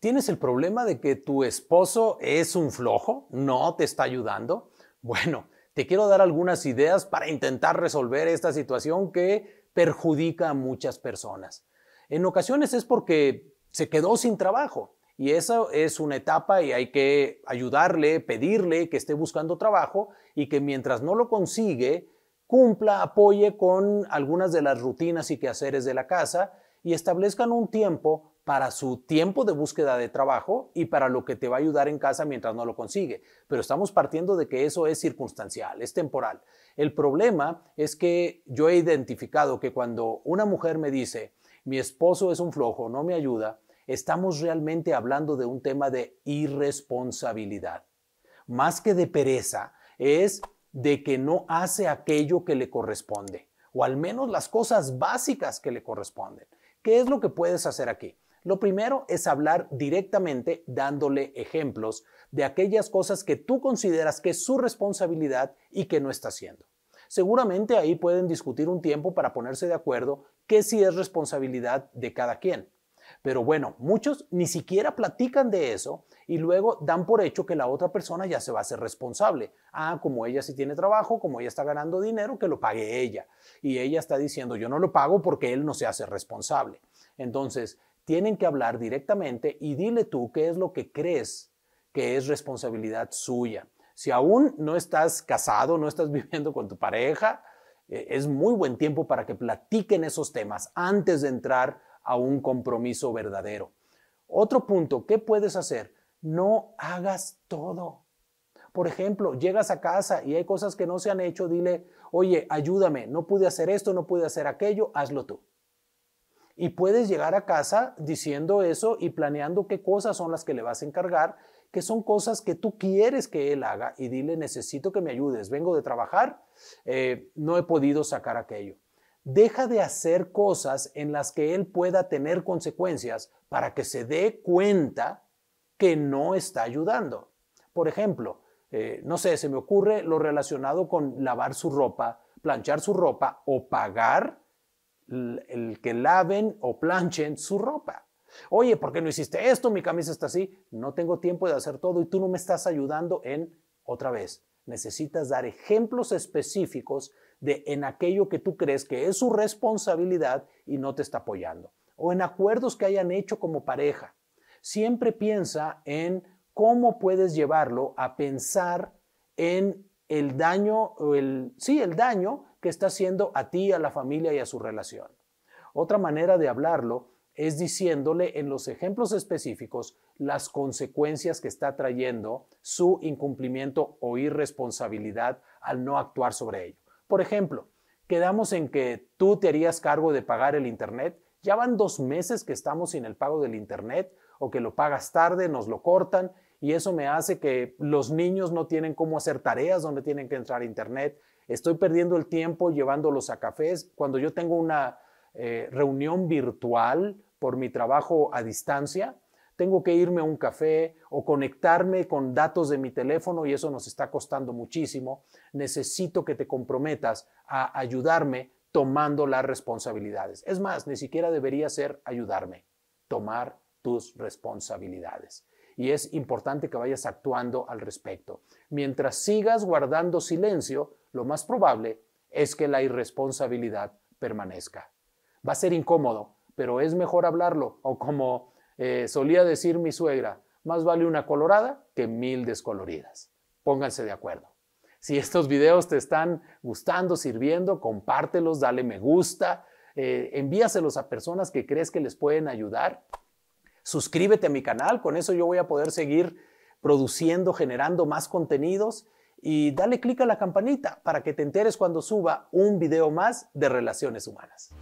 ¿Tienes el problema de que tu esposo es un flojo? ¿No te está ayudando? Bueno, te quiero dar algunas ideas para intentar resolver esta situación que perjudica a muchas personas. En ocasiones es porque se quedó sin trabajo y esa es una etapa y hay que ayudarle, pedirle que esté buscando trabajo y que mientras no lo consigue, cumpla, apoye con algunas de las rutinas y quehaceres de la casa y establezcan un tiempo para su tiempo de búsqueda de trabajo y para lo que te va a ayudar en casa mientras no lo consigue. Pero estamos partiendo de que eso es circunstancial, es temporal. El problema es que yo he identificado que cuando una mujer me dice, mi esposo es un flojo, no me ayuda, estamos realmente hablando de un tema de irresponsabilidad. Más que de pereza, es de que no hace aquello que le corresponde, o al menos las cosas básicas que le corresponden. ¿Qué es lo que puedes hacer aquí? Lo primero es hablar directamente dándole ejemplos de aquellas cosas que tú consideras que es su responsabilidad y que no está haciendo. Seguramente ahí pueden discutir un tiempo para ponerse de acuerdo qué sí es responsabilidad de cada quien. Pero bueno, muchos ni siquiera platican de eso y luego dan por hecho que la otra persona ya se va a hacer responsable. Ah, como ella sí tiene trabajo, como ella está ganando dinero, que lo pague ella. Y ella está diciendo, yo no lo pago porque él no se hace responsable. Entonces, tienen que hablar directamente y dile tú qué es lo que crees que es responsabilidad suya. Si aún no estás casado, no estás viviendo con tu pareja, eh, es muy buen tiempo para que platiquen esos temas antes de entrar a un compromiso verdadero. Otro punto, ¿qué puedes hacer? No hagas todo. Por ejemplo, llegas a casa y hay cosas que no se han hecho, dile, oye, ayúdame, no pude hacer esto, no pude hacer aquello, hazlo tú. Y puedes llegar a casa diciendo eso y planeando qué cosas son las que le vas a encargar, que son cosas que tú quieres que él haga y dile, necesito que me ayudes, vengo de trabajar, eh, no he podido sacar aquello deja de hacer cosas en las que él pueda tener consecuencias para que se dé cuenta que no está ayudando. Por ejemplo, eh, no sé, se me ocurre lo relacionado con lavar su ropa, planchar su ropa o pagar el que laven o planchen su ropa. Oye, ¿por qué no hiciste esto? Mi camisa está así. No tengo tiempo de hacer todo y tú no me estás ayudando en otra vez necesitas dar ejemplos específicos de en aquello que tú crees que es su responsabilidad y no te está apoyando. O en acuerdos que hayan hecho como pareja. Siempre piensa en cómo puedes llevarlo a pensar en el daño, el, sí, el daño que está haciendo a ti, a la familia y a su relación. Otra manera de hablarlo es diciéndole en los ejemplos específicos las consecuencias que está trayendo su incumplimiento o irresponsabilidad al no actuar sobre ello. Por ejemplo, quedamos en que tú te harías cargo de pagar el Internet. Ya van dos meses que estamos sin el pago del Internet o que lo pagas tarde, nos lo cortan y eso me hace que los niños no tienen cómo hacer tareas donde tienen que entrar a Internet. Estoy perdiendo el tiempo llevándolos a cafés cuando yo tengo una eh, reunión virtual por mi trabajo a distancia, tengo que irme a un café o conectarme con datos de mi teléfono y eso nos está costando muchísimo. Necesito que te comprometas a ayudarme tomando las responsabilidades. Es más, ni siquiera debería ser ayudarme, tomar tus responsabilidades. Y es importante que vayas actuando al respecto. Mientras sigas guardando silencio, lo más probable es que la irresponsabilidad permanezca. Va a ser incómodo, pero es mejor hablarlo, o como eh, solía decir mi suegra, más vale una colorada que mil descoloridas. Pónganse de acuerdo. Si estos videos te están gustando, sirviendo, compártelos, dale me gusta, eh, envíaselos a personas que crees que les pueden ayudar. Suscríbete a mi canal, con eso yo voy a poder seguir produciendo, generando más contenidos y dale clic a la campanita para que te enteres cuando suba un video más de relaciones humanas.